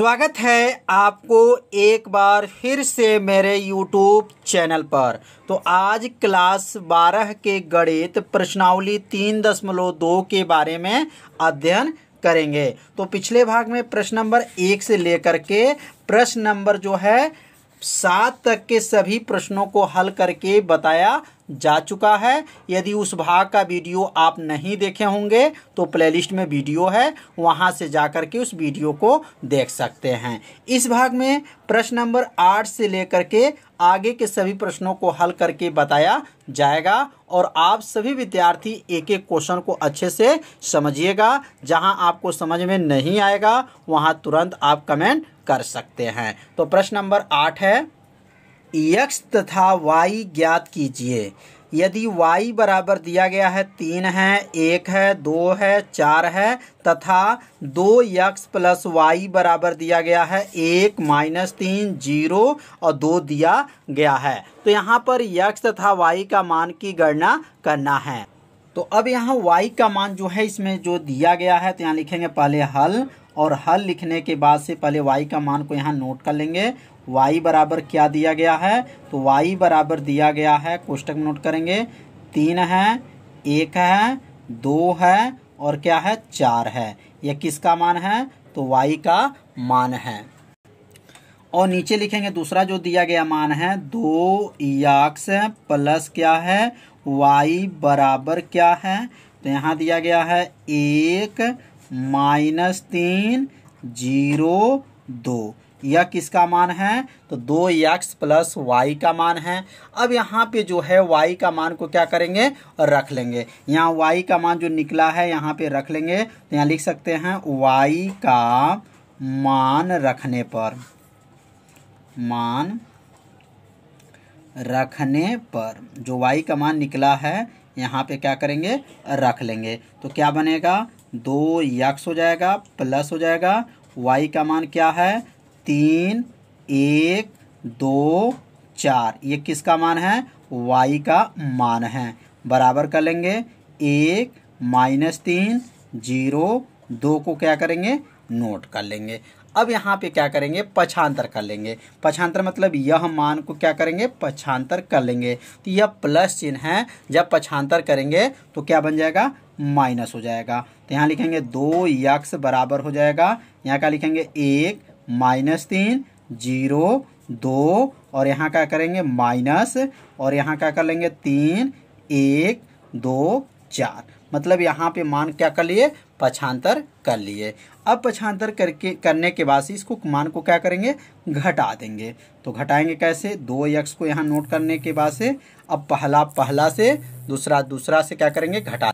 स्वागत है आपको एक बार फिर से मेरे YouTube चैनल पर तो आज क्लास 12 के गणित प्रश्नावली तीन दशमलव दो के बारे में अध्ययन करेंगे तो पिछले भाग में प्रश्न नंबर एक से लेकर के प्रश्न नंबर जो है सात तक के सभी प्रश्नों को हल करके बताया जा चुका है यदि उस भाग का वीडियो आप नहीं देखे होंगे तो प्लेलिस्ट में वीडियो है वहाँ से जा कर के उस वीडियो को देख सकते हैं इस भाग में प्रश्न नंबर आठ से लेकर के आगे के सभी प्रश्नों को हल करके बताया जाएगा और आप सभी विद्यार्थी एक एक क्वेश्चन को अच्छे से समझिएगा जहां आपको समझ में नहीं आएगा वहां तुरंत आप कमेंट कर सकते हैं तो प्रश्न नंबर आठ है यक्स तथा वाई ज्ञात कीजिए यदि y बराबर दिया गया है तीन है एक है दो है चार है तथा दो यक्स प्लस वाई बराबर दिया गया है एक माइनस तीन जीरो और दो दिया गया है तो यहाँ पर यक्स तथा y का मान की गणना करना है तो अब यहाँ y का मान जो है इसमें जो दिया गया है तो यहाँ लिखेंगे पहले हल और हल लिखने के बाद से पहले y का मान को यहाँ नोट कर लेंगे y बराबर क्या दिया गया है तो y बराबर दिया गया है कोष्टक में नोट करेंगे तीन है एक है दो है और क्या है चार है यह किसका मान है तो y का मान है और नीचे लिखेंगे दूसरा जो दिया गया मान है दो याक्स e प्लस क्या है y बराबर क्या है तो यहाँ दिया गया है एक माइनस तीन जीरो दो यह किसका मान है तो दो एक्स प्लस वाई का मान है अब यहाँ पे जो है वाई का मान को क्या करेंगे रख लेंगे यहाँ वाई का मान जो निकला है यहाँ पे रख लेंगे तो यहाँ लिख सकते हैं वाई का मान रखने पर मान रखने पर जो वाई का मान निकला है यहाँ पे क्या करेंगे रख लेंगे तो क्या बनेगा दो यक्स हो जाएगा प्लस हो जाएगा वाई का मान क्या है तीन एक दो चार ये किसका मान है वाई का मान है बराबर कर लेंगे एक माइनस तीन जीरो दो को क्या करेंगे नोट कर लेंगे अब यहाँ पे क्या करेंगे पछांतर कर लेंगे पछांतर मतलब यह मान को क्या करेंगे पछांतर कर लेंगे तो यह प्लस चिन्ह है जब पछांतर करेंगे तो क्या बन जाएगा माइनस हो जाएगा तो यहाँ लिखेंगे दो यक्स बराबर हो जाएगा यहाँ का लिखेंगे एक माइनस तीन जीरो दो और यहाँ क्या करेंगे माइनस और यहाँ क्या कर लेंगे तीन एक दो चार मतलब यहाँ पे मान क्या कर लिए पछांतर कर लिए अब पछांतर करके करने के बाद से इसको मान को क्या करेंगे घटा देंगे तो घटाएंगे कैसे दो यक्स को यहाँ नोट करने के बाद से अब पहला पहला से दूसरा दूसरा से क्या करेंगे घटा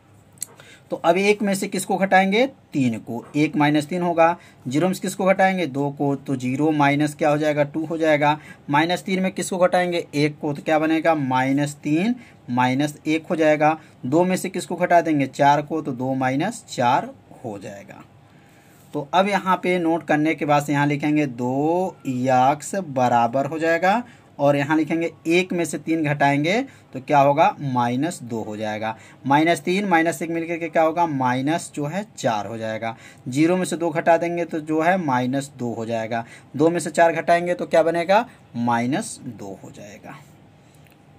तो अब एक में से किसको घटाएंगे तीन को एक माइनस तीन होगा जीरो में किसको घटाएंगे दो को तो जीरो माइनस क्या हो जाएगा टू हो जाएगा माइनस तीन में किसको घटाएंगे एक को तो क्या बनेगा माइनस तीन माइनस एक हो जाएगा दो में से किसको घटा देंगे चार को तो दो माइनस चार हो जाएगा तो अब यहाँ पे नोट करने के बाद यहाँ लिखेंगे दो यक्स बराबर हो जाएगा और यहाँ लिखेंगे एक में से तीन घटाएंगे तो क्या होगा माइनस दो हो जाएगा माइनस तीन माइनस एक मिलकर के क्या होगा माइनस जो है चार हो जाएगा जीरो में से दो घटा देंगे तो जो है माइनस दो हो जाएगा दो में से चार घटाएंगे तो क्या बनेगा माइनस दो हो जाएगा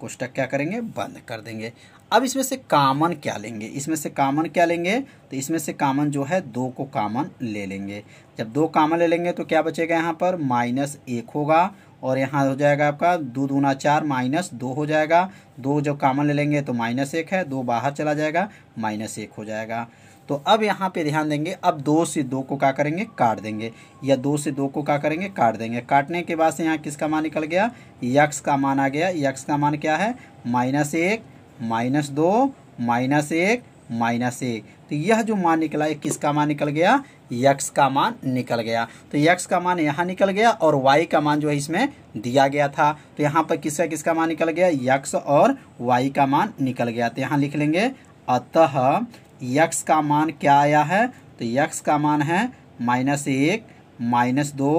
कोष्टक क्या करेंगे बंद कर देंगे अब इसमें से कामन क्या लेंगे इसमें से कामन क्या लेंगे तो इसमें से कामन जो है दो को कामन ले लेंगे जब दो कामन ले लेंगे तो क्या बचेगा यहाँ पर माइनस एक होगा और यहाँ हो जाएगा आपका दो दूना चार माइनस दो हो जाएगा दो जब कामन ले लेंगे तो माइनस एक है दो बाहर चला जाएगा माइनस एक हो जाएगा तो अब यहाँ पे ध्यान देंगे अब दो से दो को क्या करेंगे काट देंगे या दो से दो को क्या करेंगे काट देंगे काटने के बाद से यहाँ किसका मान निकल गया यक्स का मान आ गया यक्स का मान क्या है माइनस एक माइनस दो माइनस एक माइनस एक तो यह जो मान निकला है किसका मान निकल गया यक्स का मान निकल गया तो यक्स का मान यहाँ निकल गया और वाई का मान जो है इसमें दिया गया था तो यहाँ पर किसका किसका मान निकल गया यक्स और वाई का मान निकल गया तो यहाँ लिख लेंगे अतः यक्स का मान क्या आया है तो यक्स का मान है माइनस एक माइनस दो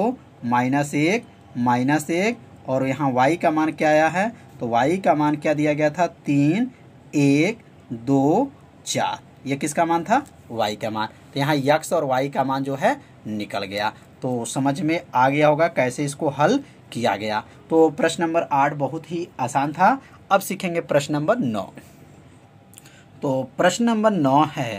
माइनस एक माइनस एक और यहाँ वाई का मान क्या आया है तो वाई का मान क्या दिया गया था तीन एक दो चार ये किसका मान था वाई का मान तो यहाँ यक्स और वाई का मान जो है निकल गया तो समझ में आ गया होगा कैसे इसको हल किया गया तो प्रश्न नंबर आठ बहुत ही आसान था अब सीखेंगे प्रश्न नंबर नौ तो प्रश्न नंबर नौ है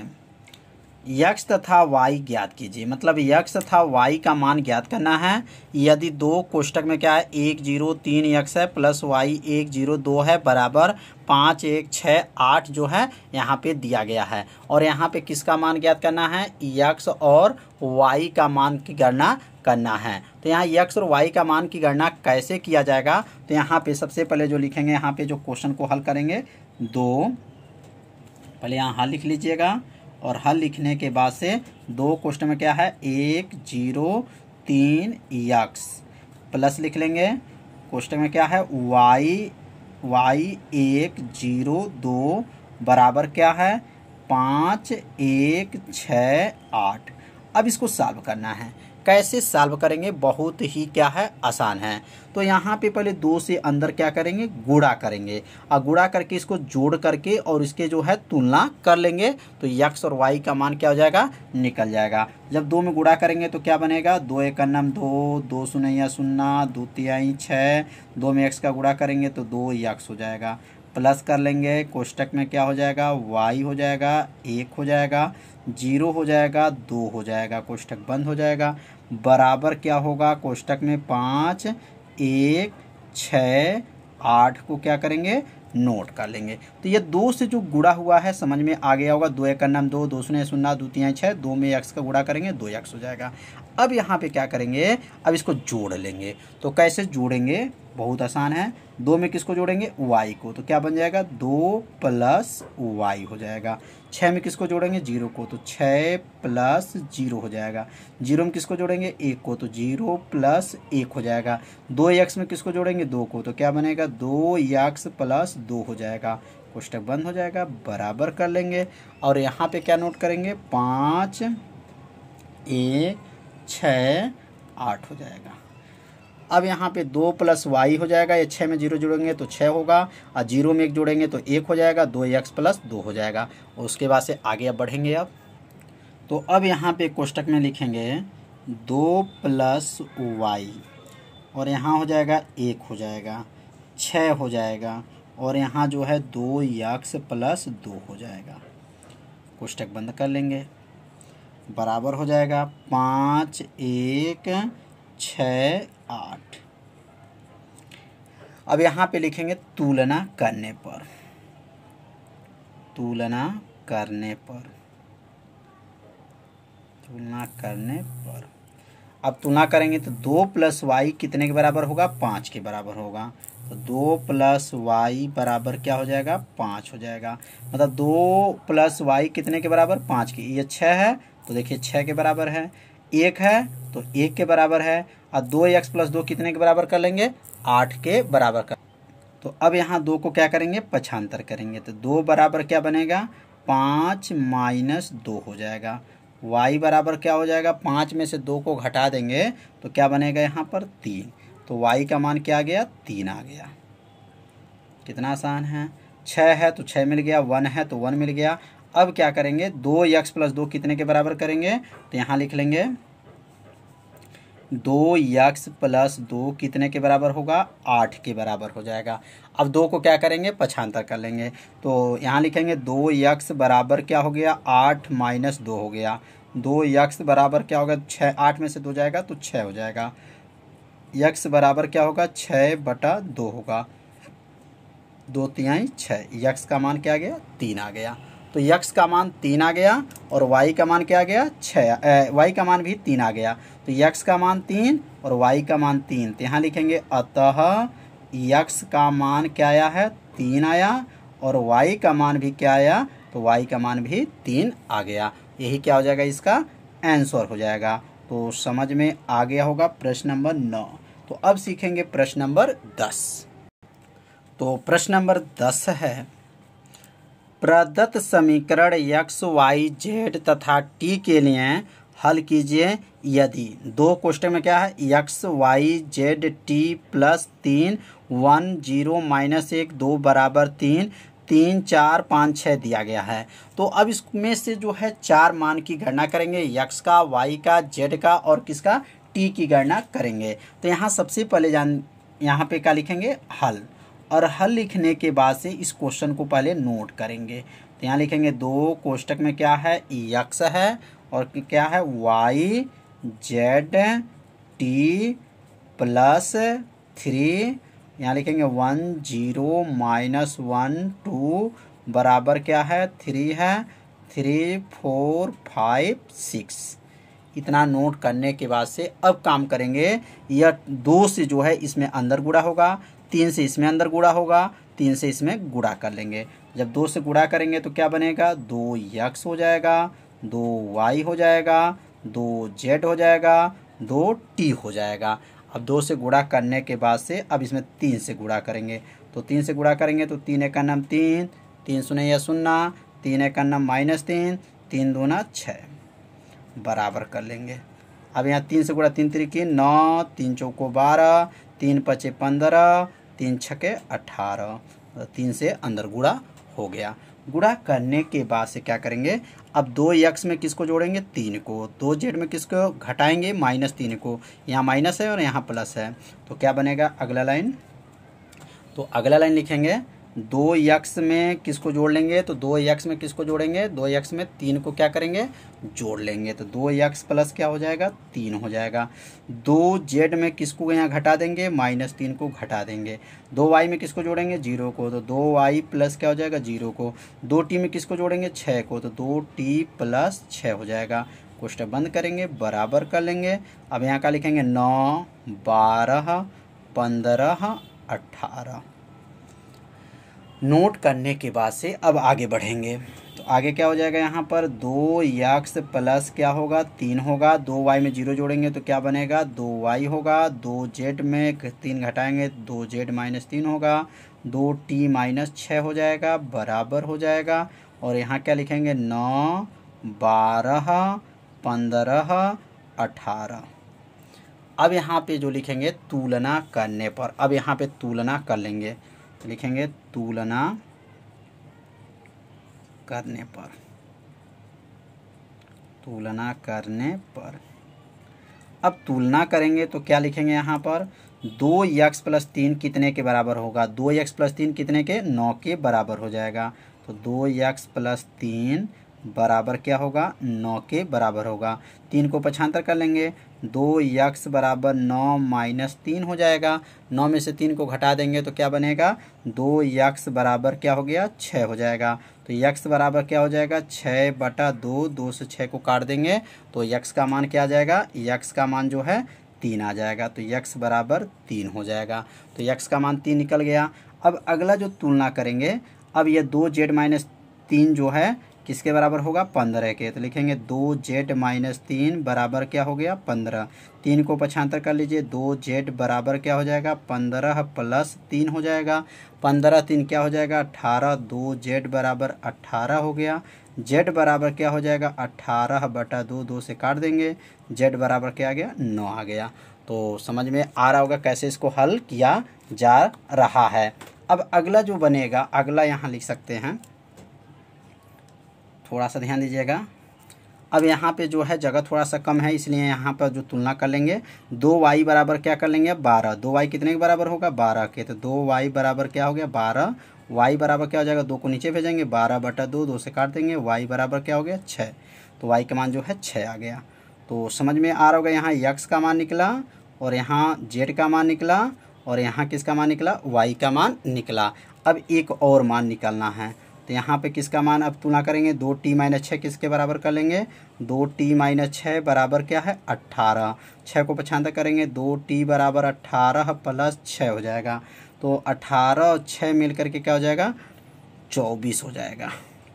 यक्ष तथा वाई ज्ञात कीजिए मतलब यक्ष तथा वाई का मान ज्ञात करना है यदि दो कोष्टक में क्या है एक जीरो तीन यक्ष है प्लस वाई एक जीरो दो है बराबर पाँच एक छः आठ जो है यहाँ पे दिया गया है और यहाँ पे किसका मान ज्ञात करना है यक्ष और वाई का मान की गणना करना है तो यहाँ यक्स और वाई का मान की गणना कैसे किया जाएगा तो यहाँ पे सबसे पहले जो लिखेंगे यहाँ पे जो क्वेश्चन को हल करेंगे दो पहले यहाँ हल लिख लीजिएगा और हल लिखने के बाद से दो क्वेश्चन में क्या है एक जीरो तीन यक्स प्लस लिख लेंगे क्वेश्चन में क्या है वाई वाई एक जीरो दो बराबर क्या है पाँच एक छः आठ अब इसको सॉल्व करना है कैसे सॉल्व करेंगे बहुत ही क्या है आसान है तो यहाँ पे पहले दो से अंदर क्या करेंगे गुड़ा करेंगे और गुड़ा करके इसको जोड़ करके और इसके जो है तुलना कर लेंगे तो यक्स और वाई का मान क्या हो जाएगा निकल जाएगा जब दो में गुड़ा करेंगे तो क्या बनेगा दो एक अन्नम दो दो सुनैया सुन्ना दो तिहाई छः दो में एक्स का गुड़ा करेंगे तो दो यक्स हो जाएगा प्लस कर लेंगे कोष्टक में क्या हो जाएगा वाई हो जाएगा एक हो जाएगा जीरो हो जाएगा दो हो जाएगा कोष्टक बंद हो जाएगा बराबर क्या होगा कोष्टक में पाँच एक छ आठ को क्या करेंगे नोट कर लेंगे तो ये दो से जो गुड़ा हुआ है समझ में आ गया होगा दो एक का नाम दो दो शून्य शून्य दो तीन छः दो में एक्स का गुड़ा करेंगे दो एक्स हो जाएगा अब यहाँ पे क्या करेंगे अब इसको जोड़ लेंगे तो कैसे जोड़ेंगे बहुत आसान है दो में किसको जोड़ेंगे वाई को तो क्या बन जाएगा दो प्लस वाई हो जाएगा छः में किसको जोड़ेंगे जीरो को तो छः प्लस जीरो हो जाएगा जीरो में किसको जोड़ेंगे एक को तो जीरो प्लस एक हो जाएगा दो यक्स में किसको जोड़ेंगे दो को तो क्या बनेगा दो यक्स प्लस दो हो जाएगा कोष्टक बंद हो जाएगा बराबर कर लेंगे और यहाँ पर क्या नोट करेंगे पाँच एक छः आठ हो जाएगा अब यहाँ पे दो प्लस वाई हो जाएगा ये छः में जीरो जुड़ेंगे तो छः होगा और जीरो में एक जुड़ेंगे तो एक हो जाएगा दो एक्स प्लस दो हो जाएगा और उसके बाद से आगे अब बढ़ेंगे अब तो अब यहाँ पे कोष्टक में लिखेंगे दो प्लस वाई और यहाँ हो जाएगा एक हो जाएगा छः हो जाएगा और यहाँ जो है दो यक्स प्लस दो हो जाएगा कोष्टक बंद कर लेंगे बराबर हो जाएगा पाँच एक छ आठ अब यहाँ पे लिखेंगे तुलना करने पर तुलना करने पर तुलना करने पर अब तुलना करेंगे तो दो प्लस वाई कितने के बराबर होगा पाँच के बराबर होगा तो दो प्लस वाई बराबर क्या हो जाएगा पाँच हो जाएगा मतलब दो प्लस वाई कितने के बराबर पाँच की ये छः है तो देखिए छः के बराबर है एक है तो एक के बराबर है और दो एक्स प्लस दो कितने के बराबर कर लेंगे आठ के बराबर कर तो अब यहाँ दो को क्या करेंगे पछांतर करेंगे तो दो बराबर क्या बनेगा पाँच माइनस दो हो जाएगा वाई बराबर क्या हो जाएगा पाँच में से दो को घटा देंगे तो क्या बनेगा यहाँ पर तीन तो वाई का मान क्या आ गया तीन आ गया कितना आसान है छः है तो छः मिल गया वन है तो वन मिल गया अब क्या करेंगे दो यक्स प्लस दो कितने के बराबर करेंगे तो यहाँ लिख लेंगे दो यक्स प्लस दो कितने के बराबर होगा आठ के बराबर हो जाएगा अब दो को क्या करेंगे पछांतर कर लेंगे तो यहाँ लिखेंगे दो यक्स बराबर क्या हो गया आठ माइनस दो हो गया दो यक्स बराबर क्या होगा छः आठ में से दो जाएगा तो छः हो जाएगा यक्स बराबर क्या होगा छः बटा दो होगा दो तिहाई छः यक्स का मान क्या आ गया तीन आ गया तो यक्स का मान तीन आ गया और वाई का मान क्या आ गया छः वाई का मान भी तीन आ गया तो यक्स का मान तीन और वाई का मान तीन तो यहाँ लिखेंगे अतः यक्स का मान क्या आया है तीन आया और वाई का मान भी क्या आया तो वाई का मान भी तीन आ गया यही क्या हो जाएगा इसका आंसर हो जाएगा तो समझ में आ गया होगा प्रश्न नंबर नौ तो अब सीखेंगे प्रश्न नंबर दस तो प्रश्न नंबर दस है प्रदत्त समीकरण एक्स वाई जेड तथा टी के लिए हल कीजिए यदि दो क्वेश्चन में क्या है X Y Z T plus तीन वन जीरो माइनस एक दो बराबर तीन तीन चार पाँच छः दिया गया है तो अब इसमें से जो है चार मान की गणना करेंगे यक्स का वाई का जेड का और किसका टी की गणना करेंगे तो यहाँ सबसे पहले जान यहाँ पे क्या लिखेंगे हल और हल लिखने के बाद से इस क्वेश्चन को पहले नोट करेंगे तो यहाँ लिखेंगे दो कोष्टक में क्या है यक्स है और क्या है Y Z T plus three यहाँ लिखेंगे one zero minus one two बराबर क्या है थ्री है थ्री फोर फाइव सिक्स इतना नोट करने के बाद से अब काम करेंगे यह दो से जो है इसमें अंदर गुड़ा होगा तीन से इसमें अंदर गुड़ा होगा तीन से इसमें गुड़ा कर लेंगे जब दो से गुड़ा करेंगे तो क्या बनेगा दो यक्स हो जाएगा दो वाई हो जाएगा दो जेड हो जाएगा दो टी हो जाएगा अब दो से गुड़ा करने के बाद से अब इसमें तीन से गुड़ा करेंगे तो तीन से गुड़ा करेंगे तो तीन एक नम तीन तीन सुने या सुनना तीन एक नम माइनस तीन तीन दूना छः बराबर कर लेंगे अब यहाँ तीन से गुड़ा तीन तरीके नौ तीन चौको बारह तीन पचे पंद्रह तीन छके अठारह तीन से अंदर गुड़ा हो गया गुड़ा करने के बाद से क्या करेंगे अब दो यक्स में किसको जोड़ेंगे तीन को दो जेड में किसको घटाएंगे माइनस तीन को यहाँ माइनस है और यहाँ प्लस है तो क्या बनेगा अगला लाइन तो अगला लाइन लिखेंगे दो यक्स में किसको जोड़ लेंगे तो दो यक्स में किसको जोड़ेंगे दो यक्स में तीन को क्या करेंगे जोड़ लेंगे तो दो यक्स प्लस क्या हो जाएगा तीन हो जाएगा दो जेड में किसको यहाँ घटा देंगे माइनस तीन को घटा देंगे दो वाई में किसको जोड़ेंगे जीरो को तो दो वाई प्लस क्या हो जाएगा जीरो को दो टी में किसको जोड़ेंगे छः को तो दो टी प्लस छः हो जाएगा कुष्ट बंद करेंगे बराबर कर लेंगे अब यहाँ का लिखेंगे नौ बारह पंद्रह अट्ठारह नोट करने के बाद से अब आगे बढ़ेंगे तो आगे क्या हो जाएगा यहाँ पर दो यक्स प्लस क्या होगा तीन होगा दो वाई में जीरो जोड़ेंगे तो क्या बनेगा दो वाई होगा दो जेड में तीन घटाएंगे तो दो जेड माइनस तीन होगा दो टी माइनस छः हो जाएगा बराबर हो जाएगा और यहाँ क्या लिखेंगे नौ बारह पंद्रह अठारह अब यहाँ पे जो लिखेंगे तुलना करने पर अब यहाँ पे तुलना कर लेंगे लिखेंगे तुलना करने पर तुलना करने पर अब तुलना करेंगे तो क्या लिखेंगे यहाँ पर दो यक्स प्लस तीन कितने के बराबर होगा दो यक्स प्लस तीन कितने के नौ के बराबर हो जाएगा तो दो यक्स प्लस तीन बराबर क्या होगा नौ के बराबर होगा तीन को पछांतर कर लेंगे दो यक्स बराबर नौ माइनस तीन हो जाएगा नौ में से तीन को घटा देंगे तो क्या बनेगा दो यक्स बराबर क्या हो गया छः हो जाएगा तो यक्स बराबर क्या हो जाएगा छः बटा दो दो से छः को काट देंगे तो यक्स का मान क्या आ जाएगा यक्स का मान जो है तीन आ जाएगा तो यक्स बराबर तीन हो जाएगा तो यक्स का मान तीन निकल गया अब अगला जो तुलना करेंगे अब ये दो जेड माइनस तीन जो है किसके बराबर होगा पंद्रह के तो लिखेंगे दो जेड माइनस तीन बराबर क्या हो गया पंद्रह तीन को पछांतर कर लीजिए दो जेड बराबर क्या हो जाएगा पंद्रह प्लस तीन हो जाएगा पंद्रह तीन क्या हो जाएगा अट्ठारह दो जेड बराबर अट्ठारह हो गया जेड बराबर क्या हो जाएगा अट्ठारह बटा दो दो से काट देंगे जेड बराबर क्या आ गया नौ आ गया तो समझ में आ रहा होगा कैसे इसको हल किया जा रहा है अब अगला जो बनेगा अगला यहाँ लिख सकते हैं थोड़ा सा ध्यान दीजिएगा अब यहाँ पे जो है जगह थोड़ा सा कम है इसलिए यहाँ पर जो तुलना कर लेंगे दो वाई बराबर क्या कर लेंगे बारह दो वाई कितने के बराबर होगा बारह के तो दो वाई बराबर क्या हो गया बारह वाई बराबर क्या हो जाएगा दो को नीचे भेजेंगे बारह बटा दो दो से काट देंगे वाई बराबर क्या हो गया छः तो वाई का मान जो है छः आ गया तो समझ में आ रहा होगा यहाँ यक्स का मान निकला और यहाँ जेड का मान निकला और यहाँ किसका मान निकला वाई का मान निकला अब एक और मान निकालना है तो यहाँ पे किसका मान अब तुलना करेंगे दो टी माइनस छः किसके बराबर कर लेंगे दो टी माइनस छः बराबर क्या है अट्ठारह छः को पछाते करेंगे दो टी बराबर अट्ठारह प्लस छः हो जाएगा तो अट्ठारह और छः मिल करके क्या हो जाएगा चौबीस हो जाएगा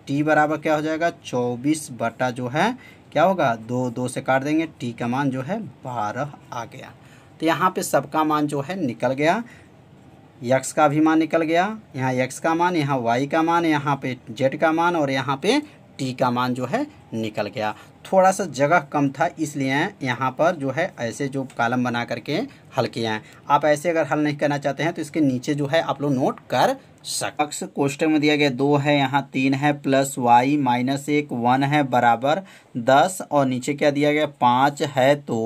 टी बराबर क्या हो जाएगा चौबीस बटा जो है क्या होगा दो दो से काट देंगे टी का मान जो है बारह आ गया तो यहाँ पे सबका मान जो है निकल गया यक्स का भी मान निकल गया यहाँ यक्स का मान यहाँ वाई का मान यहाँ पे जेड का मान और यहाँ पे टी का मान जो है निकल गया थोड़ा सा जगह कम था इसलिए यहाँ पर जो है ऐसे जो कालम बना करके हल किए हैं आप ऐसे अगर हल नहीं करना चाहते हैं तो इसके नीचे जो है आप लोग नोट कर शख्स कोष्टक में दिया गया दो है यहाँ तीन है प्लस वाई माइनस एक वन है बराबर दस और नीचे क्या दिया गया पाँच है तो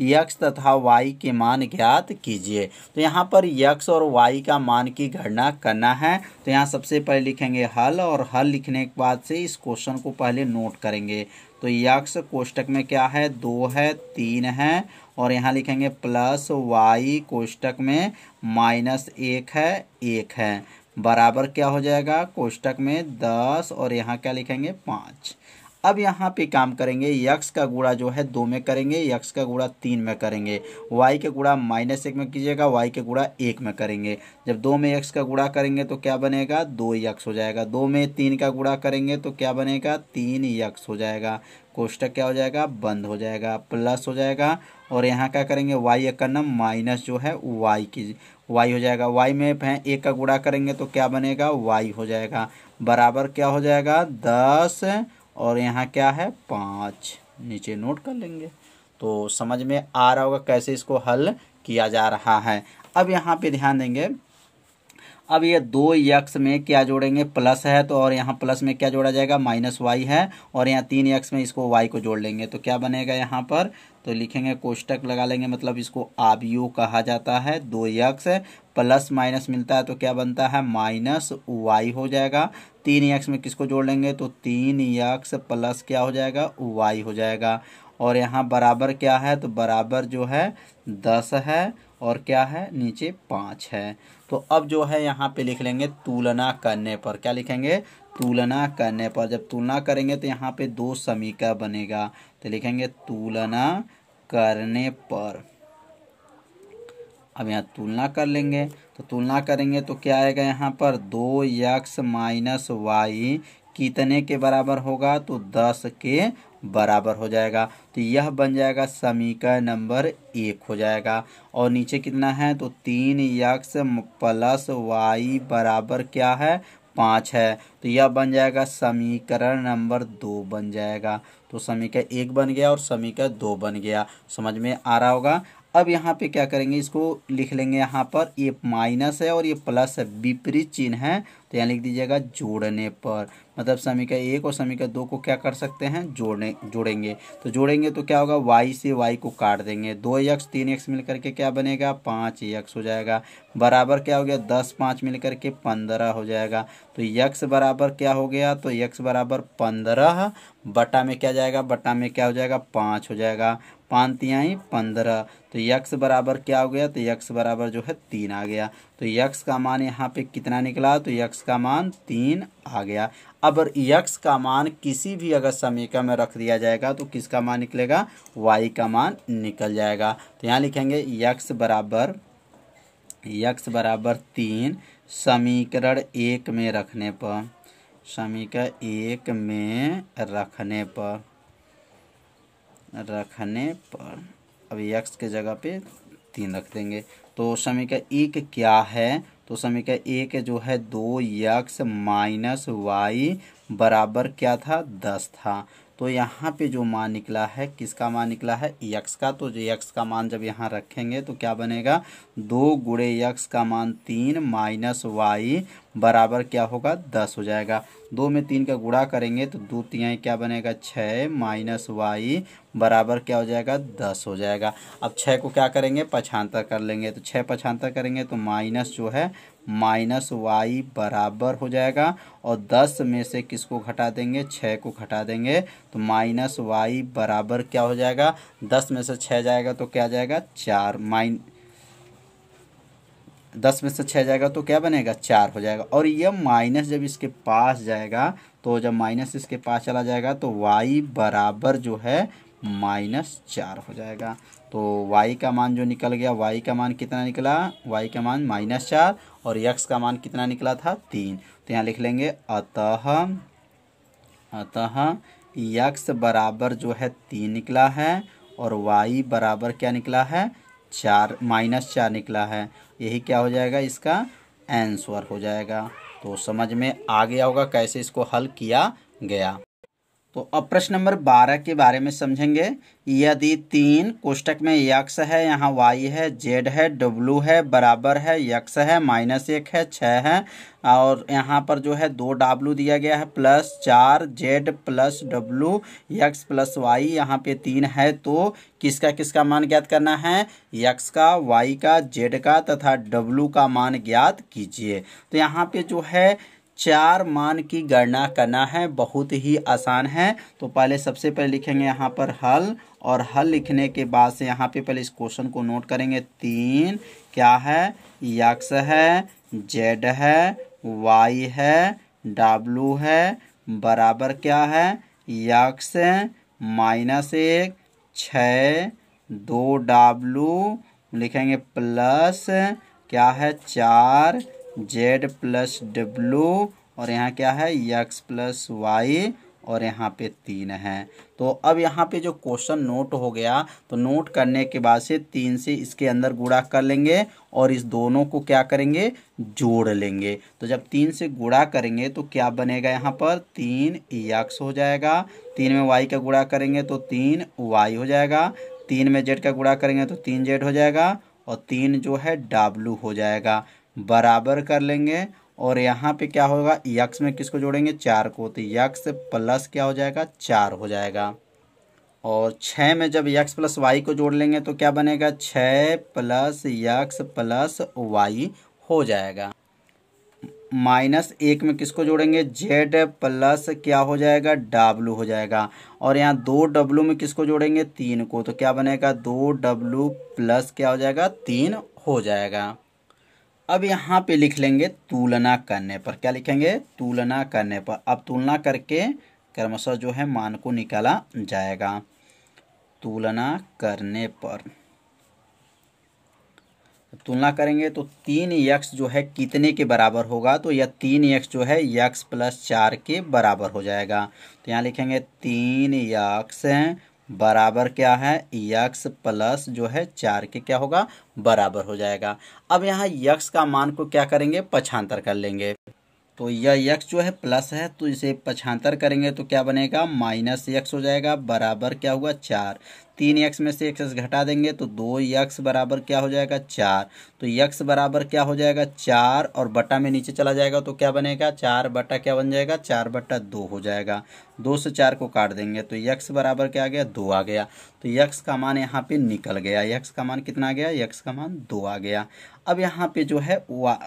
यक्स तथा वाई के मान ज्ञात कीजिए तो यहाँ पर यक्स और वाई का मान की गणना करना है तो यहाँ सबसे पहले लिखेंगे हल और हल लिखने के बाद से इस क्वेश्चन को पहले नोट करेंगे तो यक्स कोष्टक में क्या है दो है तीन है और यहाँ लिखेंगे प्लस वाई कोष्टक में माइनस एक है एक है बराबर क्या हो जाएगा कोष्टक में दस और यहाँ क्या लिखेंगे पाँच अब यहाँ पे काम करेंगे यक्स का गुड़ा जो है दो में करेंगे यक्स का गुड़ा तीन में करेंगे वाई के गुड़ा माइनस एक में कीजिएगा वाई के गुड़ा एक में करेंगे जब दो में यक्स का गुड़ा करेंगे तो क्या बनेगा दो यक्स हो जाएगा दो में तीन का गुड़ा करेंगे तो क्या बनेगा तीन यक्स हो जाएगा कोष्टक क्या हो जाएगा बंद हो जाएगा प्लस हो जाएगा और यहाँ क्या करेंगे वाई एक का माइनस जो है वाई की वाई हो जाएगा वाई में है एक का गुड़ा करेंगे तो क्या बनेगा वाई हो जाएगा बराबर क्या हो जाएगा दस और यहाँ क्या है पाँच नीचे नोट कर लेंगे तो समझ में आ रहा होगा कैसे इसको हल किया जा रहा है अब यहाँ पे ध्यान देंगे अब ये दो यक्स में क्या जोड़ेंगे प्लस है तो और यहाँ प्लस में क्या जोड़ा जाएगा माइनस वाई है और यहाँ तीन यक्स में इसको वाई को जोड़ लेंगे तो क्या बनेगा यहाँ पर तो लिखेंगे कोष्टक लगा लेंगे मतलब इसको आबियो कहा जाता है दो यक्स प्लस माइनस मिलता है तो क्या बनता है माइनस वाई हो जाएगा तीन यक्स में किसको जोड़ लेंगे तो तीन यक्स प्लस क्या हो जाएगा वाई हो जाएगा और यहाँ बराबर क्या है तो बराबर जो है दस है और क्या है नीचे पाँच है तो अब जो है यहाँ पे लिख लेंगे तुलना करने पर क्या लिखेंगे तुलना करने पर जब तुलना करेंगे तो यहाँ पे दो समीका बनेगा तो लिखेंगे तुलना करने पर अब यहाँ तुलना कर लेंगे तो तुलना करेंगे तो क्या आएगा यहाँ पर दो यक्स माइनस वाई कितने के बराबर होगा तो दस के बराबर हो जाएगा तो यह बन जाएगा समीकरण नंबर एक हो जाएगा और नीचे कितना है तो तीन यक्स प्लस वाई बराबर क्या है पाँच है तो यह बन जाएगा समीकरण नंबर दो बन जाएगा तो समीकरण एक बन गया और समीकरण दो बन गया समझ में आ रहा होगा अब यहाँ पे क्या करेंगे इसको लिख लेंगे यहाँ पर ये माइनस है और ये प्लस है विपरीत चिन्ह है तो यहाँ लिख दीजिएगा जोड़ने पर मतलब समीका एक और समीका दो को क्या कर सकते हैं जोड़ने जोड़ेंगे तो जोड़ेंगे तो क्या होगा वाई से वाई को काट देंगे दो यक्स तीन यक्स मिल करके क्या बनेगा पाँच यक्स हो जाएगा बराबर क्या हो गया दस पाँच मिल करके पंद्रह हो जाएगा तो यक्स बराबर क्या हो गया तो यक्स बराबर पंद्रह बटा में क्या जाएगा बटा में क्या हो जाएगा पाँच हो जाएगा पानतियाई पंद्रह तो यक्स बराबर क्या हो गया तो यक्स बराबर जो है तीन आ गया तो यक्स का मान यहाँ पे कितना निकला तो यक्स का मान तीन आ गया अब यक्स का मान किसी भी अगर समीकरण में रख दिया जाएगा तो किसका मान निकलेगा वाई का मान निकल जाएगा तो यहाँ लिखेंगे यक्स बराबर यक्स बराबर तीन समीकरण एक में रखने पर समीकरण एक में रखने पर रखने पर अब यक्स के जगह पे तीन रख देंगे तो समीकरण एक क्या है तो समीकरण एक जो है दो यक्स माइनस वाई बराबर क्या था दस था तो यहाँ पे जो मान निकला है किसका मान निकला है यक्स का तो जो यक्स का मान जब यहाँ रखेंगे तो क्या बनेगा दो गुड़े यक्स का मान तीन माइनस वाई बराबर क्या होगा दस हो जाएगा दो में तीन का गुड़ा करेंगे तो दो तिहाई क्या बनेगा छः माइनस वाई बराबर क्या हो जाएगा दस हो जाएगा अब छः को क्या करेंगे पछांतर कर लेंगे तो छः पछांतर करेंगे तो माइनस जो है माइनस वाई बराबर हो जाएगा और दस में से किसको घटा देंगे छः को घटा देंगे तो माइनस वाई बराबर क्या हो जाएगा दस में से छः जाएगा तो क्या जाएगा चार माइन दस में से छः जाएगा तो क्या बनेगा चार हो जाएगा और यह माइनस जब इसके पास जाएगा तो जब माइनस इसके पास चला जाएगा तो वाई बराबर जो है माइनस चार हो जाएगा तो वाई का मान जो निकल गया वाई का मान कितना निकला वाई का मान माइनस चार और यक्स का मान कितना निकला था तीन तो यहाँ लिख लेंगे अतः अतः यक्स बराबर जो है तीन निकला है और वाई बराबर क्या निकला है चार माइनस चार निकला है यही क्या हो जाएगा इसका आंसर हो जाएगा तो समझ में आ गया होगा कैसे इसको हल किया गया तो अब प्रश्न नंबर बारह के बारे में समझेंगे यदि तीन कोष्टक में यक्स है यहाँ वाई है जेड है डब्लू है बराबर है यक्स है माइनस एक है छः है और यहाँ पर जो है दो डब्लू दिया गया है प्लस चार Z plus W X plus Y यहाँ पे तीन है तो किसका किसका मान ज्ञात करना है यक्स का वाई का जेड का तथा डब्लू का मान ज्ञात कीजिए तो यहाँ पे जो है चार मान की गणना करना है बहुत ही आसान है तो पहले सबसे पहले लिखेंगे यहाँ पर हल और हल लिखने के बाद से यहाँ पे पहले इस क्वेश्चन को नोट करेंगे तीन क्या है यक्स है जेड है वाई है डब्लू है बराबर क्या है यक्स माइनस एक छ दो डब्लू लिखेंगे प्लस क्या है चार जेड प्लस डब्लू और यहाँ क्या है यक्स प्लस वाई और यहाँ पे तीन है तो अब यहाँ पे जो क्वेश्चन नोट हो गया तो नोट करने के बाद से तीन से इसके अंदर गुड़ा कर लेंगे और इस दोनों को क्या करेंगे जोड़ लेंगे तो जब तीन से गुड़ा करेंगे तो क्या बनेगा यहाँ पर तीन यक्स हो जाएगा तीन में वाई का गुड़ा करेंगे तो तीन वाई हो जाएगा तीन में जेड का गुड़ा करेंगे तो तीन जेड हो जाएगा और तीन जो है डब्लू हो जाएगा बराबर कर लेंगे और यहाँ पे क्या होगा यक्स में किसको जोड़ेंगे चार को तो यक्स प्लस क्या हो जाएगा चार हो जाएगा और छः में जब यक्स प्लस वाई को जोड़ लेंगे तो क्या बनेगा छः प्लस यक्स प्लस वाई हो जाएगा माइनस एक में किसको जोड़ेंगे जेड प्लस क्या हो जाएगा डब्लू हो जाएगा और यहाँ दो डब्लू में किसको जोड़ेंगे तीन को तो क्या बनेगा दो डब्लू प्लस क्या हो जाएगा तीन हो जाएगा अब यहाँ पे लिख लेंगे तुलना करने पर क्या लिखेंगे तुलना करने पर अब तुलना करके क्रमशः जो है मान को निकाला जाएगा तुलना करने पर तुलना करेंगे तो तीन यक्स जो है कितने के बराबर होगा तो यह तीन यक्स जो है यक्स प्लस चार के बराबर हो जाएगा तो यहाँ लिखेंगे तीन यक्स बराबर क्या है यक्स प्लस जो है चार के क्या होगा बराबर हो जाएगा अब यहाँ यक्स का मान को क्या करेंगे पछांतर कर लेंगे तो यह एक जो है प्लस है तो इसे पछांतर करेंगे तो क्या बनेगा माइनस एक्स हो जाएगा बराबर क्या हुआ चार तीन एक्स में से एक्स घटा देंगे तो दो यक्स बराबर क्या हो जाएगा चार तो यक्स बराबर क्या हो जाएगा चार और बटा में नीचे चला जाएगा तो क्या बनेगा चार बटा क्या बन जाएगा चार बटा दो हो जाएगा दो से चार को काट देंगे तो यक्स बराबर क्या आ गया दो आ गया तो यक्स का मान यहाँ पे निकल गया यक्स का मान कितना आ गया यक्स का मान दो आ गया अब यहाँ पे जो है वा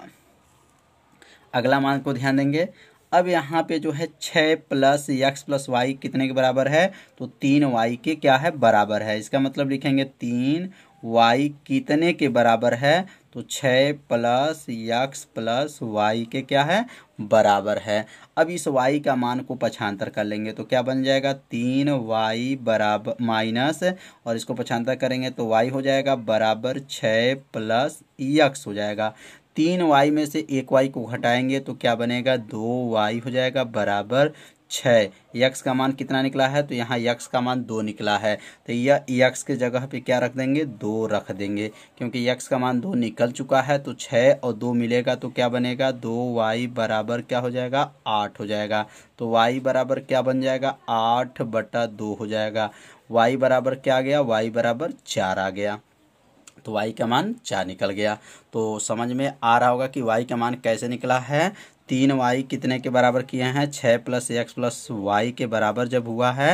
अगला मान को ध्यान देंगे अब यहाँ पे जो है छः प्लस एक्स प्लस वाई कितने के बराबर है तो तीन वाई के क्या है बराबर है इसका मतलब लिखेंगे तीन वाई कितने के बराबर है तो छः प्लस यक्स प्लस वाई के क्या है बराबर है अब इस वाई का मान को पछांतर कर लेंगे तो क्या बन जाएगा तीन वाई बराबर माइनस और इसको पछांतर करेंगे तो वाई हो जाएगा बराबर छः प्लस यक्स हो जाएगा तीन वाई में से एक वाई को घटाएंगे तो क्या बनेगा दो वाई हो जाएगा बराबर छः यक्स का मान कितना निकला है तो यहाँ यक्स का मान दो निकला है तो यह यक्स के जगह पे क्या रख देंगे दो रख देंगे क्योंकि यक्स का मान दो निकल चुका है तो छः और दो मिलेगा तो क्या बनेगा दो वाई बराबर क्या हो जाएगा आठ हो जाएगा तो वाई बराबर क्या बन जाएगा आठ बटा दो हो जाएगा वाई बराबर क्या आ गया वाई बराबर चार आ गया तो y का मान चार निकल गया तो समझ में आ रहा होगा कि y का मान कैसे निकला है तीन वाई कितने के बराबर किए हैं छः प्लस एक्स प्लस वाई के बराबर जब हुआ है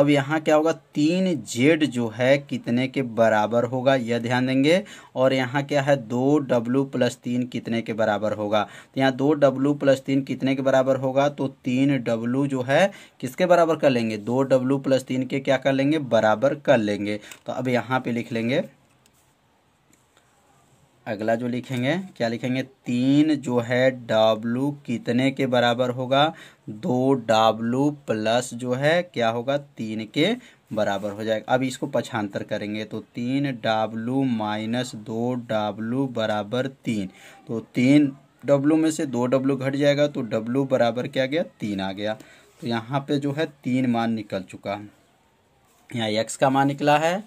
अब यहाँ क्या होगा तीन जेड जो है कितने के बराबर होगा यह ध्यान देंगे और यहाँ क्या है दो डब्लू प्लस तीन कितने के बराबर होगा तो यहाँ दो डब्लू प्लस तीन कितने के बराबर होगा तो तीन डब्लू जो है किसके बराबर कर लेंगे दो डब्लू प्लस तीन के क्या कर लेंगे बराबर कर लेंगे तो अब यहाँ पे लिख लेंगे अगला जो लिखेंगे क्या लिखेंगे तीन जो है W कितने के बराबर होगा दो W प्लस जो है क्या होगा तीन के बराबर हो जाएगा अब इसको पछांतर करेंगे तो तीन W माइनस दो W बराबर तीन तो तीन डब्लू में से दो डब्लू घट जाएगा तो डब्लू बराबर क्या गया तीन आ गया तो यहाँ पे जो है तीन मान निकल चुका यहाँ एक्स का मान निकला है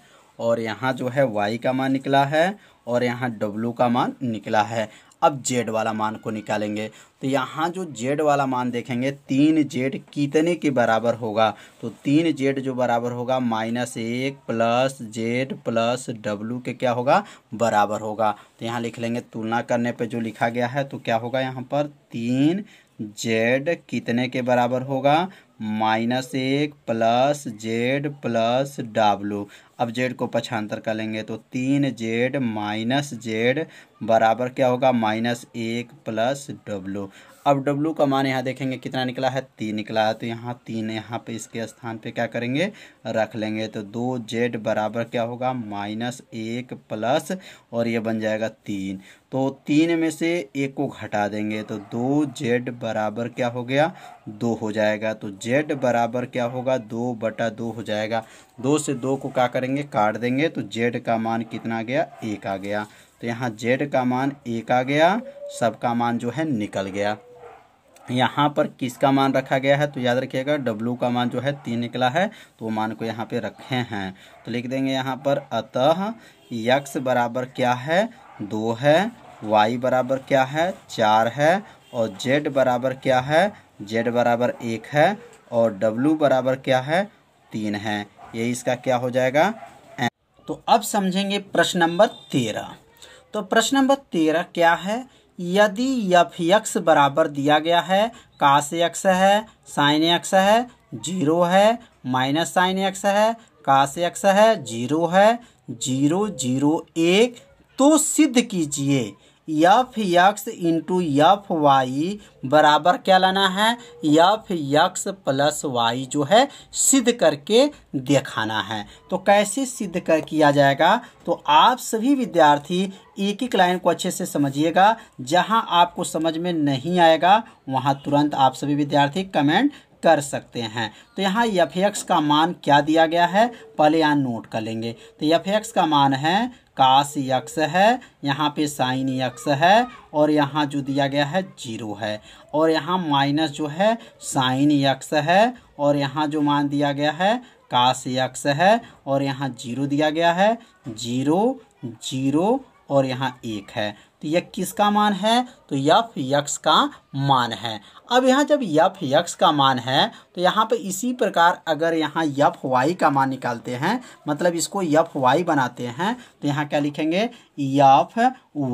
और यहाँ जो है वाई का मान निकला है और यहाँ W का मान निकला है अब जेड वाला मान को निकालेंगे तो यहाँ जो जेड वाला मान देखेंगे तीन जेड कितने के बराबर होगा तो तीन जेड जो बराबर होगा माइनस एक प्लस जेड प्लस डब्लू के क्या होगा बराबर होगा तो यहाँ लिख लेंगे तुलना करने पे जो लिखा गया है तो क्या होगा यहाँ पर तीन जेड कितने के बराबर होगा माइनस एक प्लस जेड प्लस डब्लू अब जेड को पक्षांतर कर लेंगे तो तीन जेड माइनस जेड बराबर क्या होगा माइनस एक प्लस डब्लू अब डब्लू का मान यहाँ देखेंगे कितना निकला है तीन निकला है तो यहाँ तीन यहाँ पे इसके स्थान पे क्या करेंगे रख लेंगे तो दो जेड बराबर क्या होगा माइनस एक प्लस और ये बन जाएगा तीन तो तीन में से एक को घटा देंगे तो दो जेड बराबर क्या हो गया दो हो जाएगा तो जेड बराबर क्या होगा दो बटा दो हो जाएगा दो से दो को क्या करेंगे काट देंगे तो जेड का मान कितना गया एक आ गया तो यहाँ जेड का मान एक आ गया सबका मान जो है निकल गया यहाँ पर किसका मान रखा गया है तो याद रखिएगा डब्लू का मान जो है तीन निकला है तो वो मान को यहाँ पे रखे हैं तो लिख देंगे यहाँ पर अतः यक्स बराबर क्या है दो है वाई बराबर क्या है चार है और जेड बराबर क्या है जेड बराबर एक है और डब्लू बराबर क्या है तीन है ये इसका क्या हो जाएगा तो अब समझेंगे प्रश्न नंबर तेरह तो प्रश्न नंबर तेरह क्या है यदि यफ यक्स बराबर दिया गया है काश यक्स है साइन यक्स है जीरो है माइनस साइन यक्स है काश यक्स है जीरो है जीरो जीरो एक तो सिद्ध कीजिए F X into F Y बराबर क्या लाना है यफ यक्स प्लस वाई जो है सिद्ध करके दिखाना है तो कैसे सिद्ध कर किया जाएगा तो आप सभी विद्यार्थी एक एक लाइन को अच्छे से समझिएगा जहां आपको समझ में नहीं आएगा वहां तुरंत आप सभी विद्यार्थी कमेंट कर सकते हैं तो यहाँ एफ एक्स का मान क्या दिया गया है पहले यहाँ नोट कर लेंगे तो एफ एक्स का मान है काश यक्स है यहाँ पे साइन यक्स है और यहाँ जो दिया गया है जीरो है और यहाँ माइनस जो है साइन यक्स है और यहाँ जो मान दिया गया है काश यक्स है और यहाँ जीरो दिया गया है जीरो जीरो और यहाँ एक है तो यह किसका मान है तो यफ यक्स का मान है अब यहाँ जब यफ यक्स का मान है तो यहाँ पे इसी प्रकार अगर यहाँ यफ वाई का मान निकालते हैं मतलब इसको यफ वाई बनाते हैं तो यहाँ क्या लिखेंगे यफ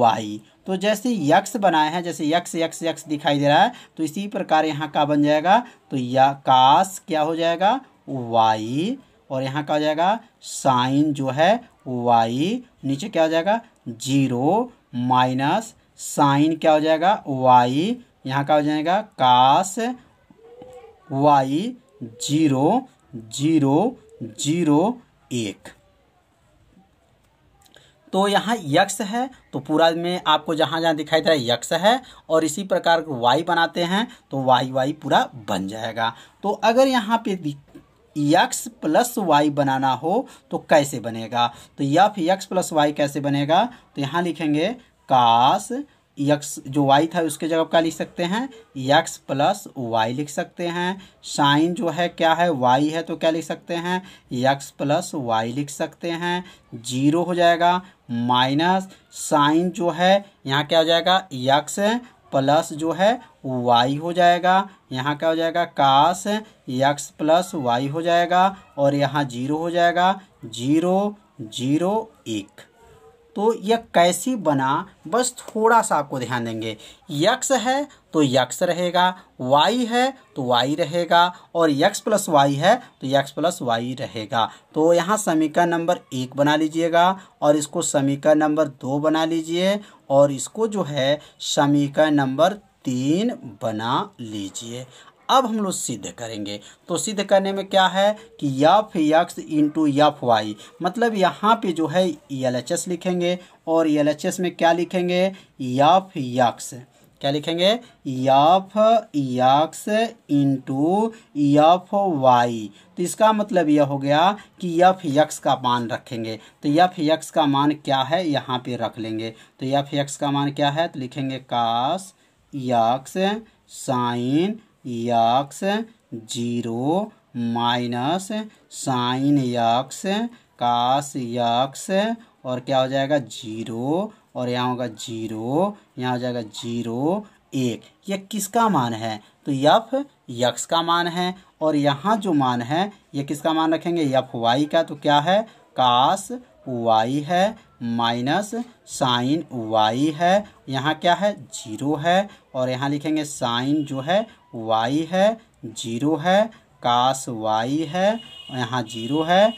वाई तो जैसे यक्स बनाए हैं जैसे यक्स यक्स यक्स दिखाई दे रहा है तो इसी प्रकार यहाँ का बन जाएगा तो यकास क्या हो जाएगा वाई और यहाँ का हो जाएगा साइन जो है वाई नीचे क्या हो जाएगा जीरो माइनस साइन क्या हो जाएगा वाई यहाँ का हो जाएगा काश वाई जीरो जीरो जीरो एक तो यहाँ यक्ष है तो पूरा में आपको जहाँ जहाँ दिखाई दे रहा है यक्ष है और इसी प्रकार वाई बनाते हैं तो वाई वाई पूरा बन जाएगा तो अगर यहाँ पे यक्स प्लस वाई बनाना हो तो कैसे बनेगा तो यफ यक्स प्लस वाई कैसे बनेगा तो यहाँ लिखेंगे काश यक्स जो वाई था उसके जगह क्या लिख सकते हैं यक्स प्लस वाई लिख सकते हैं साइन जो है क्या है वाई है तो क्या लिख सकते हैं यक्स प्लस वाई लिख सकते हैं जीरो हो जाएगा माइनस साइन जो है यहाँ क्या हो जाएगा यक्स प्लस जो है वाई हो जाएगा यहाँ क्या हो जाएगा कास यक्स प्लस वाई हो जाएगा और यहाँ जीरो हो जाएगा जीरो जीरो एक तो यह कैसी बना बस थोड़ा सा आपको ध्यान देंगे यक्स है तो यक्स रहेगा वाई है तो वाई रहेगा और यक्स प्लस वाई है तो यक्स प्लस वाई रहेगा तो यहाँ समीकरण नंबर एक बना लीजिएगा और इसको समीकरण नंबर दो बना लीजिए और इसको जो है समीकरण नंबर तीन बना लीजिए अब हम लोग सिद्ध करेंगे तो सिद्ध करने में क्या है कि F X into F Y मतलब यहाँ पे जो है एल एच एस लिखेंगे और एल एच एस में क्या लिखेंगे यफ यक्स क्या लिखेंगे F X into F Y तो इसका मतलब यह हो गया कि यफ यक्स का मान रखेंगे तो यफ यक्स का मान क्या है यहाँ पे रख लेंगे तो यफ यक्स का मान क्या है तो लिखेंगे cos X sine X zero minus sine X cos X और क्या हो जाएगा जीरो और यहाँ होगा जीरो यहाँ हो जाएगा जीरो एक यह किसका मान है तो यफ यक्स का मान है और यहाँ जो मान है ये किसका मान रखेंगे यफ वाई का तो क्या है काश वाई है माइनस साइन वाई है यहाँ क्या है जीरो है और यहाँ लिखेंगे साइन जो है वाई है जीरो है कास वाई है यहाँ जीरो है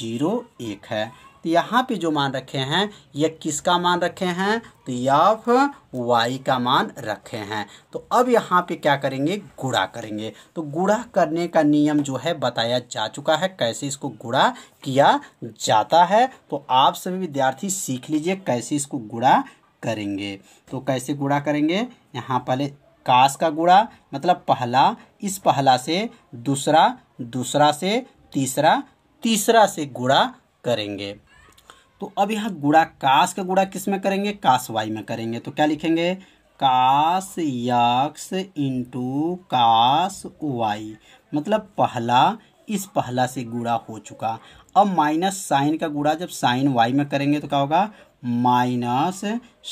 जीरो एक है तो यहाँ पे जो मान रखे हैं ये किसका मान रखे हैं तो यफ वाई का मान रखे हैं तो अब यहाँ पे क्या करेंगे गुड़ा करेंगे तो गुड़ा करने का नियम जो है बताया जा चुका है कैसे इसको गुड़ा किया जाता है तो आप सभी विद्यार्थी सीख लीजिए कैसे इसको गुड़ा करेंगे तो कैसे गुड़ा करेंगे यहाँ पहले कास का गुड़ा मतलब पहला इस पहला से दूसरा दूसरा से तीसरा तीसरा से गुड़ा करेंगे तो अब यहाँ गुड़ा कास का गुड़ा किस में करेंगे कास वाई में करेंगे तो क्या लिखेंगे cos X into cos Y मतलब पहला इस पहला से गुड़ा हो चुका अब माइनस साइन का गुड़ा जब साइन वाई में करेंगे तो क्या होगा minus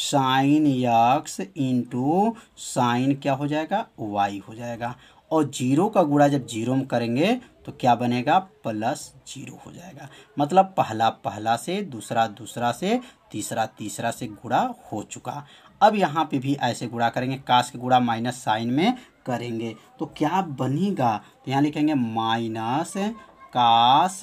sine X into sine क्या हो जाएगा वाई हो जाएगा और जीरो का गुड़ा जब जीरो में करेंगे तो क्या बनेगा प्लस जीरो हो जाएगा मतलब पहला पहला से दूसरा दूसरा से तीसरा तीसरा से गुड़ा हो चुका अब यहाँ पे भी ऐसे गुड़ा करेंगे काश के गुड़ा माइनस साइन में करेंगे तो क्या बनेगा तो यहाँ लिखेंगे माइनस काश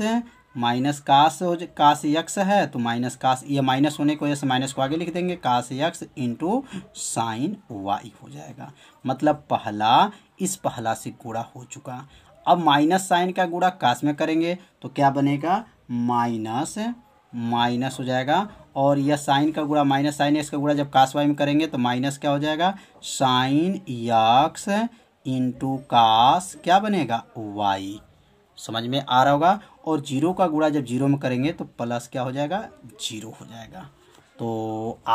माइनस काश हो काश यक्स है तो माइनस काश ये माइनस होने की वजह से माइनस को आगे लिख देंगे काश यक्स इंटू साइन वाई हो जाएगा मतलब पहला इस पहला से गुड़ा हो चुका अब माइनस साइन का गुड़ा काश में करेंगे तो क्या बनेगा माइनस माइनस हो जाएगा और यह साइन का गुड़ा माइनस साइन एक्स का गुड़ा जब काश वाई में करेंगे तो माइनस क्या हो जाएगा साइन यक्स इंटू काश क्या बनेगा वाई समझ में आ रहा होगा और जीरो का गुणा जब जीरो में करेंगे तो प्लस क्या हो जाएगा जीरो हो जाएगा तो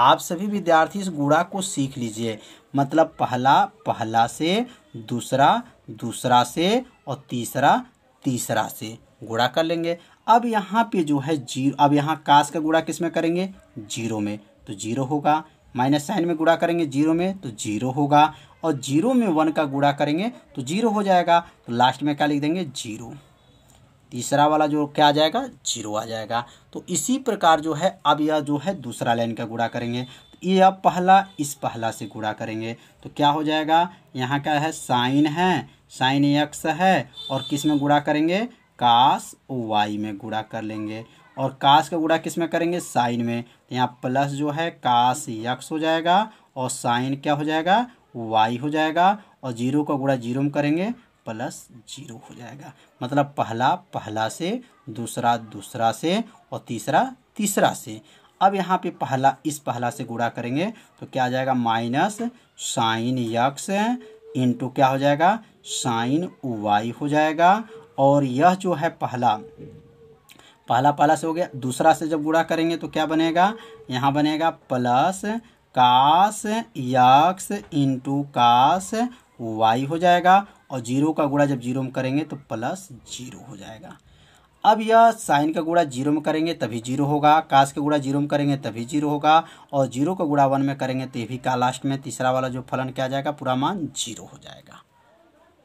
आप सभी विद्यार्थी इस गुड़ा को सीख लीजिए मतलब पहला पहला से दूसरा दूसरा से और तीसरा तीसरा से गुड़ा कर लेंगे अब यहाँ पे जो है जीरो अब यहाँ कास का गुणा किस में करेंगे जीरो में तो जीरो होगा माइनस साइन में गुड़ा करेंगे जीरो में तो जीरो होगा और जीरो में वन का गुड़ा करेंगे तो जीरो हो जाएगा तो लास्ट में क्या लिख देंगे जीरो तीसरा वाला जो क्या आ जाएगा जीरो आ जाएगा तो इसी प्रकार जो है अब यह जो है दूसरा लाइन का गुड़ा करेंगे ये अब पहला इस पहला से गुड़ा करेंगे तो क्या हो जाएगा यहाँ क्या है साइन है साइन एक्स है और किस में गुड़ा करेंगे कास वाई में गुड़ा कर लेंगे और कास का गुड़ा किस में करेंगे साइन में तो यहाँ प्लस जो है कास यक्स हो जाएगा और साइन क्या हो जाएगा वाई हो जाएगा और जीरो का गुड़ा जीरो में करेंगे प्लस जीरो हो जाएगा मतलब पहला पहला से दूसरा दूसरा से और तीसरा तीसरा से अब यहाँ पे पहला इस पहला से गुड़ा करेंगे तो क्या आ जाएगा माइनस साइन यक्स इंटू क्या हो जाएगा साइन वाई हो जाएगा और यह जो है पहला पहला पहला से हो गया दूसरा से जब गुड़ा करेंगे तो क्या बनेगा यहाँ बनेगा plus cos X into cos Y हो जाएगा और जीरो का गुड़ा जब जीरो में करेंगे तो प्लस जीरो हो जाएगा अब यह साइन का गुड़ा जीरो में करेंगे तभी जीरो होगा काश का गुड़ा जीरो में करेंगे तभी जीरो होगा और जीरो का गुड़ा वन में करेंगे तो ये भी का लास्ट में तीसरा वाला जो फलन क्या जाएगा पूरा मान जीरो हो जाएगा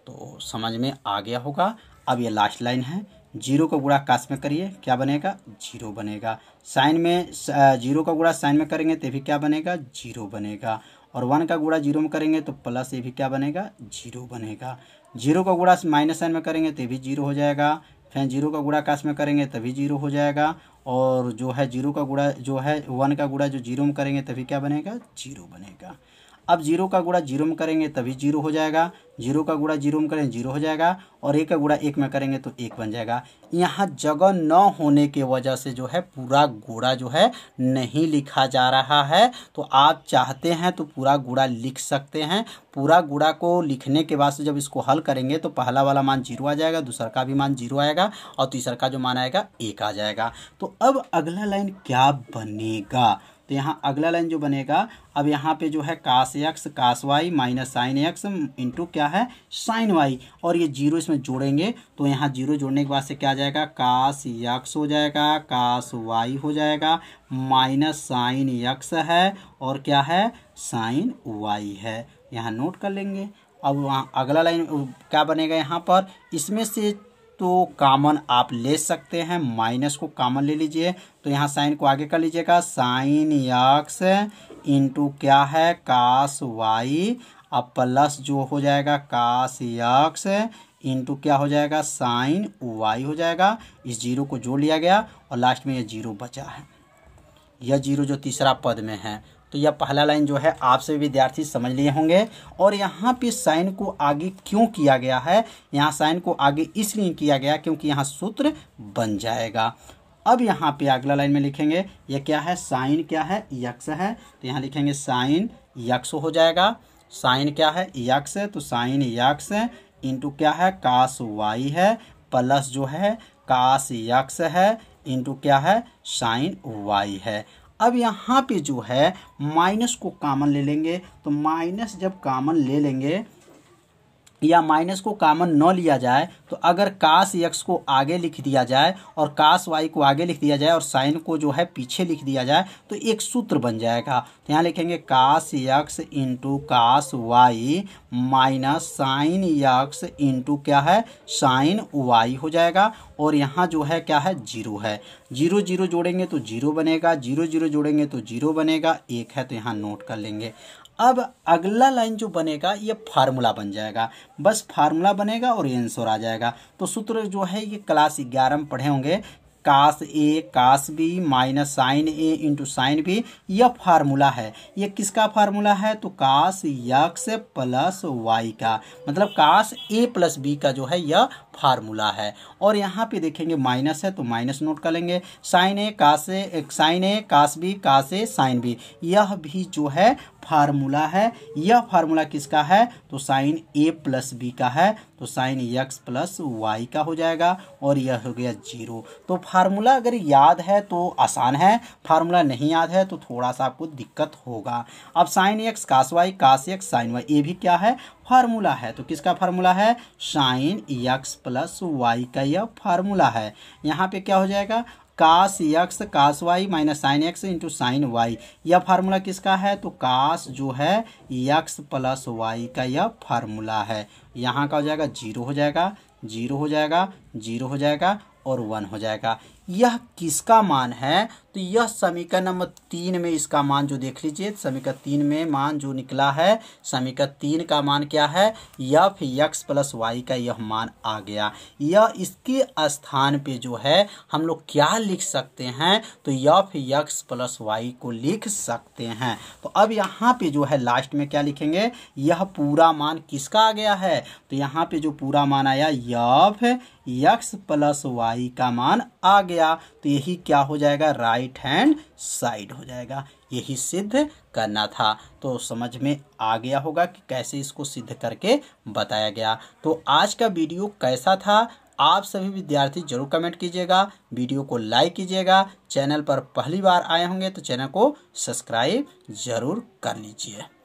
तो समझ में आ गया होगा अब यह लास्ट लाइन है जीरो का गुड़ा काश में करिए क्या बनेगा जीरो बनेगा साइन में जीरो का गुड़ा साइन में करेंगे तो भी क्या बनेगा जीरो बनेगा और वन का गुड़ा जीरो में करेंगे तो प्लस ये भी क्या बनेगा जीरो बनेगा जीरो का गुड़ा माइनस साइन में करेंगे तो भी जीरो हो जाएगा फिर जीरो का गुड़ा काश में करेंगे तभी जीरो हो जाएगा और जो है जीरो का गुड़ा जो है वन का गुड़ा जो जीरो में करेंगे तभी क्या बनेगा जीरो बनेगा अब जीरो का गुड़ा जीरो में करेंगे तभी जीरो हो जाएगा जीरो का गुड़ा जीरो में करेंगे जीरो हो जाएगा और एक का गुड़ा एक में करेंगे तो एक बन जाएगा यहाँ जगह न होने के वजह से जो है पूरा गुड़ा जो है नहीं लिखा जा रहा है तो आप चाहते हैं तो पूरा गुड़ा लिख सकते हैं पूरा गुड़ा को लिखने के बाद से जब इसको हल करेंगे तो पहला वाला मान जीरो आ जाएगा दूसरा का भी मान जीरो आएगा और तीसरा का जो मान आएगा एक आ जाएगा तो अब अगला लाइन क्या बनेगा तो यहाँ अगला लाइन जो बनेगा अब यहाँ पे जो है cos X cos Y minus sine X into क्या है साइन वाई और ये जीरो इसमें जोड़ेंगे तो यहाँ जीरो जोड़ने के बाद से क्या आ जाएगा कास यक्स हो जाएगा कास वाई हो जाएगा माइनस साइन यक्स है और क्या है साइन वाई है यहाँ नोट कर लेंगे अब वहाँ अगला लाइन क्या बनेगा यहाँ पर इसमें से तो कामन आप ले सकते हैं माइनस को कामन ले लीजिए तो यहाँ साइन को आगे कर लीजिएगा साइन यक्स इंटू क्या है कास वाई अब प्लस जो हो जाएगा कास यक्स इंटू क्या हो जाएगा साइन वाई हो जाएगा इस जीरो को जोड़ लिया गया और लास्ट में यह जीरो बचा है यह जीरो जो तीसरा पद में है तो यह पहला लाइन जो है आप सभी विद्यार्थी समझ लिए होंगे और यहाँ पे साइन को आगे क्यों किया गया है यहाँ साइन को आगे इसलिए किया गया क्योंकि यहाँ सूत्र बन जाएगा अब यहाँ पे अगला लाइन में लिखेंगे यह क्या है साइन क्या है यक्स है तो यहाँ लिखेंगे साइन यक्स हो जाएगा साइन क्या है यक्स तो साइन यक्स इंटू क्या है कास वाई है प्लस जो है कास यक्स है इंटू क्या है साइन वाई है अब यहाँ पे जो है माइनस को कामन ले लेंगे तो माइनस जब कामन ले लेंगे या माइनस को कामन न लिया जाए तो अगर काश यक्स को आगे लिख दिया जाए और काश वाई को आगे लिख दिया जाए और साइन को जो है पीछे लिख दिया जाए तो एक सूत्र बन जाएगा तो यहाँ लिखेंगे cos X into cos Y minus sine X into क्या है साइन वाई हो जाएगा और यहाँ जो है क्या है जीरो है जीरो जीरो जोड़ेंगे तो जीरो बनेगा जीरो जीरो जोड़ेंगे तो जीरो बनेगा एक है तो यहाँ नोट कर लेंगे अब अगला लाइन जो बनेगा ये फार्मूला बन जाएगा बस फार्मूला बनेगा और ये आंसर आ जाएगा तो सूत्र जो है ये क्लास ग्यारह में पढ़े होंगे cos A cos B minus sine A into sine B यह फार्मूला है ये किसका फार्मूला है तो कास यक्स प्लस वाई का मतलब कास ए प्लस बी का जो है यह फार्मूला है और यहाँ पे देखेंगे माइनस है तो माइनस नोट कर लेंगे sine A cos A sine A cos B cos A sine B यह भी जो है फार्मूला है यह फार्मूला किसका है तो साइन ए प्लस बी का है तो साइन एक्स प्लस वाई का हो जाएगा और यह हो गया जीरो तो फार्मूला अगर याद है तो आसान है फार्मूला नहीं याद है तो थोड़ा सा आपको दिक्कत होगा अब sine X cos Y cos X sine Y ये भी क्या है फार्मूला है तो किसका फार्मूला है साइन यक्स प्लस वाई का यह फार्मूला है यहाँ पे क्या हो जाएगा cos X cos Y minus sine X into sine Y यह फार्मूला किसका है तो कास जो है यक्स प्लस वाई का यह फार्मूला है यहाँ का हो जाएगा जीरो हो जाएगा जीरो हो जाएगा जीरो हो जाएगा और वन हो जाएगा यह किसका मान है तो यह समीकरण नंबर तीन में इसका मान जो देख लीजिए समीकरण तीन में मान जो निकला है समीकरण तीन का मान क्या है यफ यक्स प्लस वाई का यह मान आ गया यह इसके स्थान पे जो है हम लोग क्या लिख सकते हैं तो यफ यक्स प्लस वाई को लिख सकते हैं तो अब यहाँ पे जो है लास्ट में क्या लिखेंगे यह पूरा मान किसका आ गया है तो यहाँ पे जो पूरा मान आया यफ यक्स प्लस वाई का मान आ गया गया तो यही क्या हो जाएगा राइट हैंड साइड हो जाएगा यही सिद्ध करना था तो समझ में आ गया होगा कि कैसे इसको सिद्ध करके बताया गया तो आज का वीडियो कैसा था आप सभी विद्यार्थी जरूर कमेंट कीजिएगा वीडियो को लाइक कीजिएगा चैनल पर पहली बार आए होंगे तो चैनल को सब्सक्राइब जरूर कर लीजिए